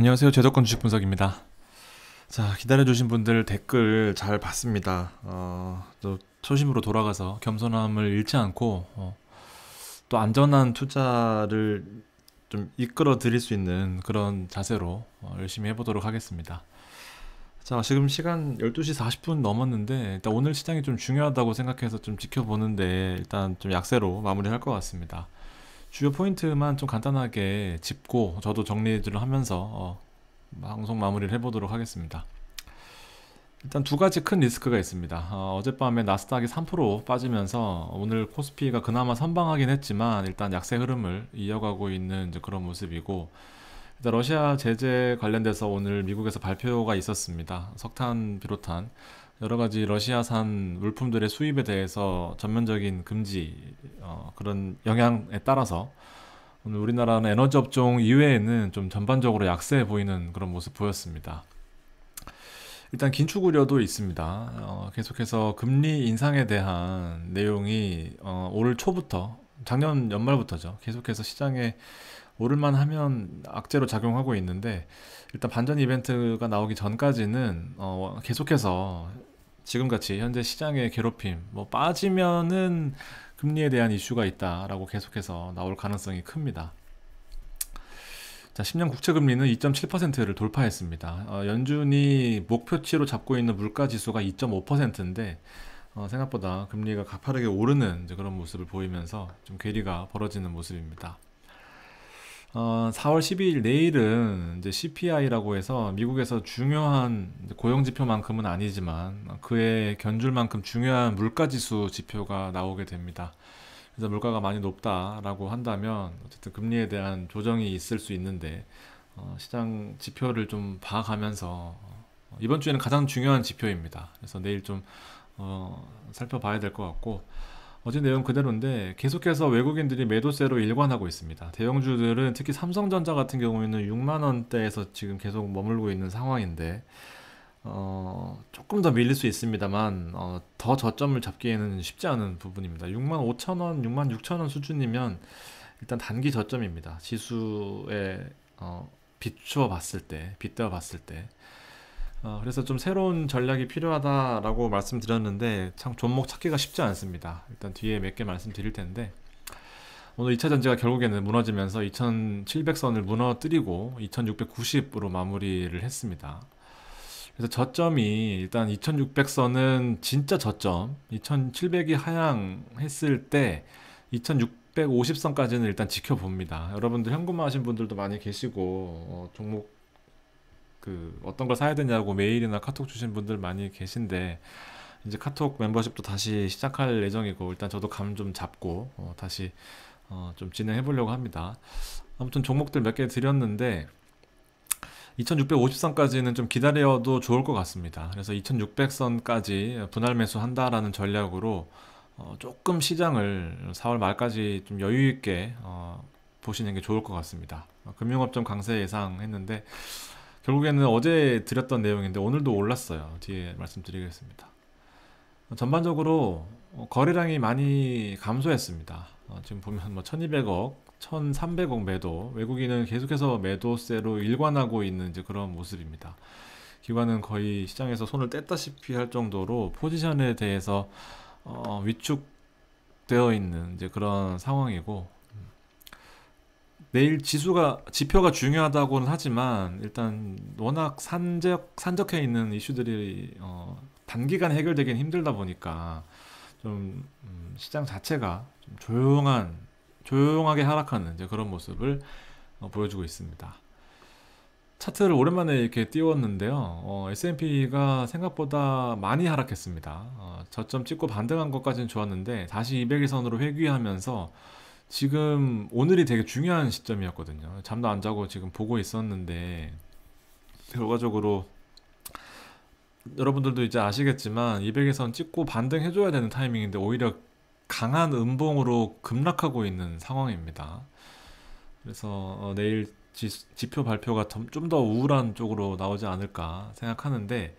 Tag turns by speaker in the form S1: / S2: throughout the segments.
S1: 안녕하세요. 제조권 주식 분석입니다. 자, 기다려주신 분들 댓글 잘 봤습니다. 어, 또 초심으로 돌아가서 겸손함을 잃지 않고 어, 또 안전한 투자를 좀 이끌어 드릴 수 있는 그런 자세로 어, 열심히 해보도록 하겠습니다. 자, 지금 시간 12시 40분 넘었는데 일단 오늘 시장이 좀 중요하다고 생각해서 좀 지켜보는데 일단 좀 약세로 마무리할 것 같습니다. 주요 포인트만 좀 간단하게 짚고 저도 정리를 하면서 어, 방송 마무리를 해보도록 하겠습니다. 일단 두 가지 큰 리스크가 있습니다. 어, 젯밤에 나스닥이 3% 빠지면서 오늘 코스피가 그나마 선방하긴 했지만 일단 약세 흐름을 이어가고 있는 그런 모습이고 일단 러시아 제재 관련돼서 오늘 미국에서 발표가 있었습니다. 석탄 비롯한 여러 가지 러시아산 물품들의 수입에 대해서 전면적인 금지 어, 그런 영향에 따라서 오늘 우리나라는 에너지 업종 이외에는 좀 전반적으로 약세해 보이는 그런 모습 보였습니다. 일단 긴축 우려도 있습니다. 어, 계속해서 금리 인상에 대한 내용이 어, 올 초부터 작년 연말부터죠. 계속해서 시장에 오를만 하면 악재로 작용하고 있는데 일단 반전 이벤트가 나오기 전까지는 어, 계속해서 지금같이 현재 시장의 괴롭힘 뭐 빠지면은 금리에 대한 이슈가 있다라고 계속해서 나올 가능성이 큽니다. 자, 10년 국채 금리는 2.7%를 돌파했습니다. 어, 연준이 목표치로 잡고 있는 물가 지수가 2.5%인데 어, 생각보다 금리가 가파르게 오르는 그런 모습을 보이면서 좀 괴리가 벌어지는 모습입니다. 어, 4월 12일 내일은 이제 CPI라고 해서 미국에서 중요한 고용 지표만큼은 아니지만 그에 견줄만큼 중요한 물가 지수 지표가 나오게 됩니다. 그래서 물가가 많이 높다라고 한다면 어쨌든 금리에 대한 조정이 있을 수 있는데 어, 시장 지표를 좀 봐가면서 어, 이번 주에는 가장 중요한 지표입니다. 그래서 내일 좀 어, 살펴봐야 될 것 같고. 어제 내용 그대로인데 계속해서 외국인들이 매도세로 일관하고 있습니다. 대형주들은 특히 삼성전자 같은 경우에는 6만 원대에서 지금 계속 머물고 있는 상황인데 어, 조금 더 밀릴 수 있습니다만 어, 더 저점을 잡기에는 쉽지 않은 부분입니다. 6만 5천 원, 6만 6천 원 수준이면 일단 단기 저점입니다. 지수에 어, 비추어 봤을 때, 빗대어 봤을 때. 어, 그래서 좀 새로운 전략이 필요하다라고 말씀드렸는데 참 종목 찾기가 쉽지 않습니다. 일단 뒤에 몇 개 말씀드릴 텐데 오늘 2차 전지가 결국에는 무너지면서 2700선을 무너뜨리고 2690으로 마무리를 했습니다. 그래서 저점이 일단 2600선은 진짜 저점 2700이 하향했을 때 2650선까지는 일단 지켜봅니다. 여러분들 현금화 하신 분들도 많이 계시고 어, 종목 그 어떤 걸 사야 되냐고 메일이나 카톡 주신 분들 많이 계신데 이제 카톡 멤버십도 다시 시작할 예정이고 일단 저도 감 좀 잡고 어, 다시 어, 좀 진행해 보려고 합니다. 아무튼 종목들 몇 개 드렸는데 2653까지는 좀 기다려도 좋을 것 같습니다. 그래서 2600선까지 분할 매수 한다라는 전략으로 어, 조금 시장을 4월 말까지 좀 여유 있게 어, 보시는 게 좋을 것 같습니다. 금융업좀 강세 예상했는데 결국에는 어제 드렸던 내용인데 오늘도 올랐어요. 뒤에 말씀드리겠습니다. 전반적으로 어, 거래량이 많이 감소했습니다. 어, 지금 보면 뭐 1200억, 1300억 매도, 외국인은 계속해서 매도세로 일관하고 있는 이제 그런 모습입니다. 기관은 거의 시장에서 손을 뗐다시피 할 정도로 포지션에 대해서 어, 위축되어 있는 이제 그런 상황이고 내일 지수가 지표가 중요하다고는 하지만 일단 워낙 산적 산적해 있는 이슈들이 어, 단기간 해결되기는 힘들다 보니까 좀 음, 시장 자체가 좀 조용한 조용하게 하락하는 이제 그런 모습을 어, 보여주고 있습니다. 차트를 오랜만에 이렇게 띄웠는데요. 어, S&P가 생각보다 많이 하락했습니다. 어, 저점 찍고 반등한 것까지는 좋았는데 다시 200일선으로 회귀하면서 지금 오늘이 되게 중요한 시점이었거든요. 잠도 안 자고 지금 보고 있었는데 결과적으로 여러분들도 이제 아시겠지만 200에선 찍고 반등해줘야 되는 타이밍인데 오히려 강한 음봉으로 급락하고 있는 상황입니다. 그래서 어, 내일 지, 표 발표가 좀 더 우울한 쪽으로 나오지 않을까 생각하는데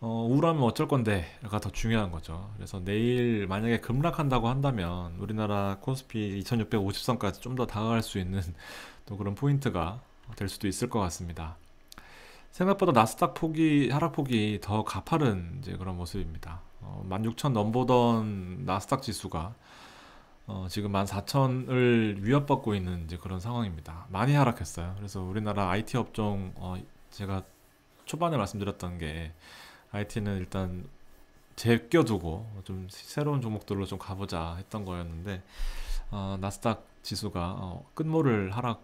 S1: 어, 우울하면 어쩔 건데가 더 중요한 거죠. 그래서 내일 만약에 급락한다고 한다면 우리나라 코스피 2650선까지 좀 더 다가갈 수 있는 또 그런 포인트가 될 수도 있을 것 같습니다. 생각보다 나스닥 폭이 하락폭이 더 가파른 이제 그런 모습입니다. 어, 16,000 넘보던 나스닥 지수가 어, 지금 14,000을 위협받고 있는 이제 그런 상황입니다. 많이 하락했어요. 그래서 우리나라 IT 업종 어, 제가 초반에 말씀드렸던 게 IT는 일단 제껴두고 좀 새로운 종목들로 좀 가보자 했던 거였는데 어, 나스닥 지수가 어, 끝모를 하락에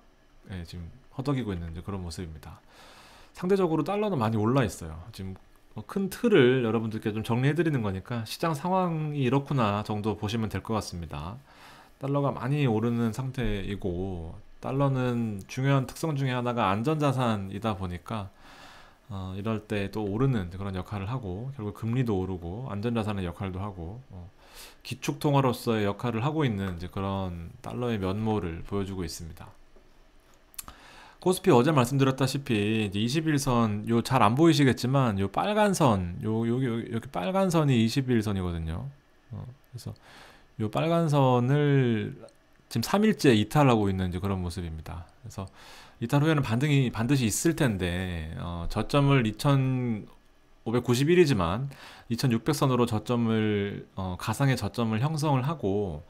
S1: 예, 지금 허덕이고 있는 그런 모습입니다. 상대적으로 달러는 많이 올라 있어요. 지금 뭐 큰 틀을 여러분들께 좀 정리해드리는 거니까 시장 상황이 이렇구나 정도 보시면 될 것 같습니다. 달러가 많이 오르는 상태이고 달러는 중요한 특성 중에 하나가 안전자산이다 보니까 어, 이럴 때 또 오르는 그런 역할을 하고 결국 금리도 오르고 안전자산의 역할도 하고 어, 기축통화로서의 역할을 하고 있는 이제 그런 달러의 면모를 보여주고 있습니다. 코스피 어제 말씀드렸다시피 이제 21선 요 잘 안 보이시겠지만 요 빨간 선요 여기 여기 빨간 선이 21선이거든요. 어, 그래서 요 빨간 선을 지금 3일째 이탈하고 있는 이제 그런 모습입니다. 그래서 이탈 후에는 반등이 반드시 있을 텐데 어, 저점을 2,591이지만 2,600선으로 저점을 어, 가상의 저점을 형성을 하고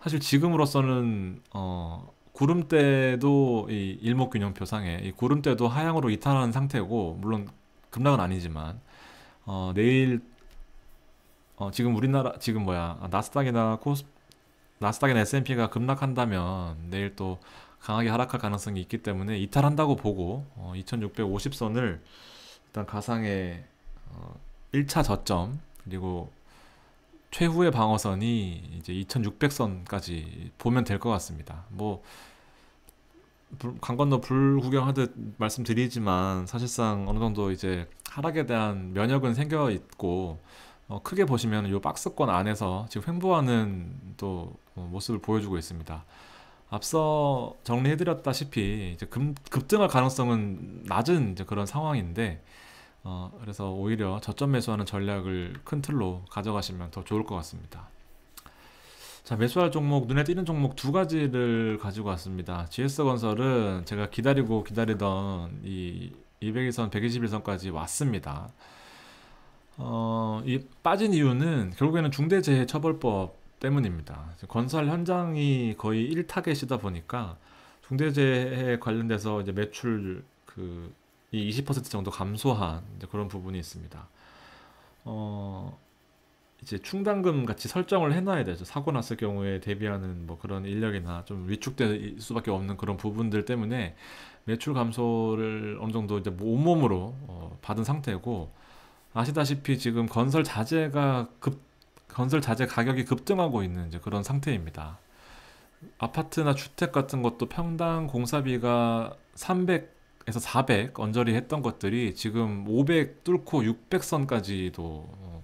S1: 사실 지금으로서는 어, 구름대도 이 일목균형표상에 이 구름대도 하향으로 이탈한 상태고 물론 급락은 아니지만 어, 내일 어, 지금 우리나라 지금 뭐야 나스닥이나 코스 나스닥이나 S&P가 급락한다면 내일 또 강하게 하락할 가능성이 있기 때문에 이탈한다고 보고 어, 2650선을 일단 가상의 어, 1차 저점 그리고 최후의 방어선이 이제 2600선까지 보면 될 것 같습니다. 뭐강 건너 불 구경하듯 말씀드리지만 사실상 어느 정도 이제 하락에 대한 면역은 생겨 있고 어, 크게 보시면 이 박스권 안에서 지금 횡보하는 또 어, 모습을 보여주고 있습니다. 앞서 정리해드렸다시피 이제 금, 급등할 가능성은 낮은 그런 상황인데 어, 그래서 오히려 저점 매수하는 전략을 큰 틀로 가져가시면 더 좋을 것 같습니다. 자 매수할 종목 눈에 띄는 종목 두 가지를 가지고 왔습니다. GS 건설은 제가 기다리고 기다리던 이 200일선 121선까지 왔습니다. 어, 이 빠진 이유는 결국에는 중대재해처벌법 때문입니다. 건설 현장이 거의 1타겟이다 보니까 중대재해 관련돼서 이제 매출 그이20% 정도 감소한 그런 부분이 있습니다. 어 이제 충당금 같이 설정을 해놔야 되죠. 사고 났을 경우에 대비하는 뭐 그런 인력이나 좀 위축될 수밖에 없는 그런 부분들 때문에 매출 감소를 어느 정도 이제 온몸으로 어, 받은 상태고 아시다시피 지금 건설 자재가 급 건설 자재 가격이 급등하고 있는 이제 그런 상태입니다. 아파트나 주택 같은 것도 평당 공사비가 300에서 400 언저리 했던 것들이 지금 500 뚫고 600선까지도 어,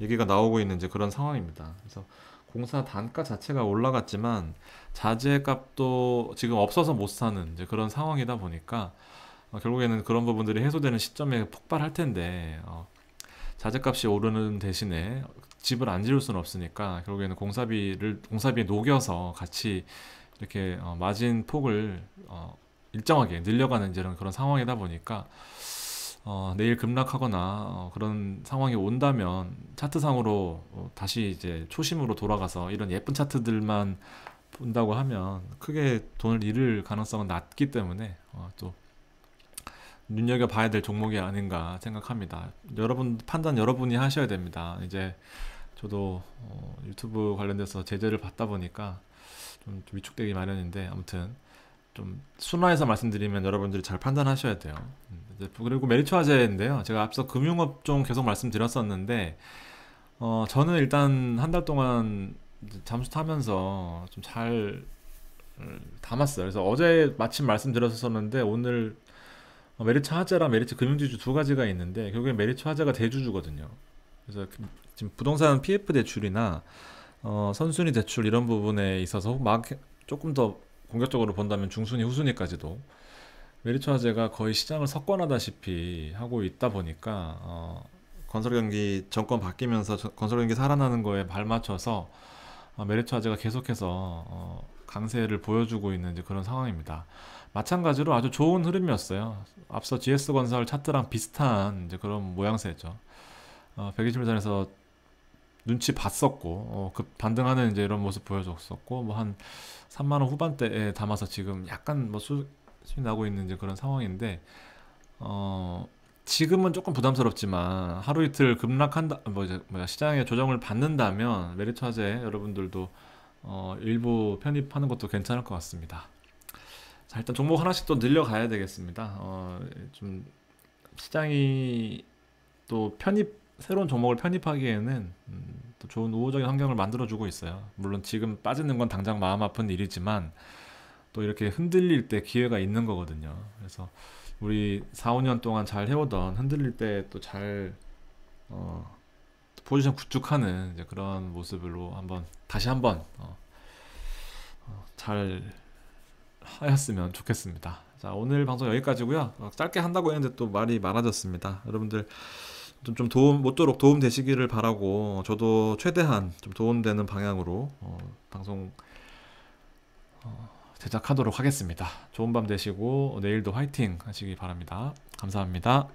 S1: 얘기가 나오고 있는 이제 그런 상황입니다. 그래서 공사 단가 자체가 올라갔지만 자재 값도 지금 없어서 못 사는 이제 그런 상황이다 보니까 어, 결국에는 그런 부분들이 해소되는 시점에 폭발할 텐데 어 자재값이 오르는 대신에 집을 안 지을 수는 없으니까 결국에는 공사비를 공사비에 녹여서 같이 이렇게 어, 마진 폭을 어, 일정하게 늘려가는 이런 그런 상황이다 보니까 어, 내일 급락하거나 어, 그런 상황이 온다면 차트상으로 어, 다시 이제 초심으로 돌아가서 이런 예쁜 차트들만 본다고 하면 크게 돈을 잃을 가능성은 낮기 때문에 어, 또 눈여겨봐야 될 종목이 아닌가 생각합니다. 여러분 판단 여러분이 하셔야 됩니다. 이제 저도 어, 유튜브 관련돼서 제재를 받다 보니까 좀, 좀 위축되기 마련인데 아무튼 좀 순화해서 말씀드리면 여러분들이 잘 판단하셔야 돼요. 음, 그리고 메리츠화재인데요. 제가 앞서 금융업종 계속 말씀드렸었는데 어, 저는 일단 한 달 동안 잠수 타면서 좀잘 음, 담았어요. 그래서 어제 마침 말씀드렸었는데 오늘 어, 메리츠 하자랑 메리츠 금융지주두 가지가 있는데 결국에 메리츠 하자가 대주주거든요. 그래서 그 지금 부동산 PF 대출이나 어, 선순위 대출 이런 부분에 있어서 막 조금 더 공격적으로 본다면 중순위 후순위까지도 메리츠 화재가 거의 시장을 석권하다시피 하고 있다 보니까 어, 건설 경기 정권 바뀌면서 건설 경기 살아나는 거에 발맞춰서 어, 메리트화제가 계속해서 어, 강세를 보여주고 있는 그런 상황입니다. 마찬가지로 아주 좋은 흐름이었어요. 앞서 GS 건설 차트랑 비슷한 그런 모양새죠. 120일선에서 어, 눈치 봤었고 어, 급 반등하는 이제 이런 모습 보여줬었고 뭐한 3만 원 후반대에 담아서 지금 약간 뭐 수익 나고 있는 이제 그런 상황인데 어 지금은 조금 부담스럽지만 하루 이틀 급락한다 뭐 이제 뭐야 시장의 조정을 받는다면 메리트화재 여러분들도 어, 일부 편입하는 것도 괜찮을 것 같습니다. 자 일단 종목 하나씩 또 늘려가야 되겠습니다. 어, 좀 시장이 또 편입 새로운 종목을 편입하기에는 음, 또 좋은 우호적인 환경을 만들어주고 있어요. 물론 지금 빠지는 건 당장 마음 아픈 일이지만 또 이렇게 흔들릴 때 기회가 있는 거거든요. 그래서 우리 4, 5년 동안 잘 해오던 흔들릴 때 또잘 어, 포지션 구축하는 그런 모습으로 한번 다시 한번 어, 어, 잘 하였으면 좋겠습니다. 자 오늘 방송 여기까지고요. 어, 짧게 한다고 했는데 또 말이 많아졌습니다. 여러분들 좀, 좀 도움 못도록 도움 되시기를 바라고 저도 최대한 좀 도움되는 방향으로 어, 방송 어, 제작하도록 하겠습니다. 좋은 밤 되시고 내일도 화이팅 하시기 바랍니다. 감사합니다.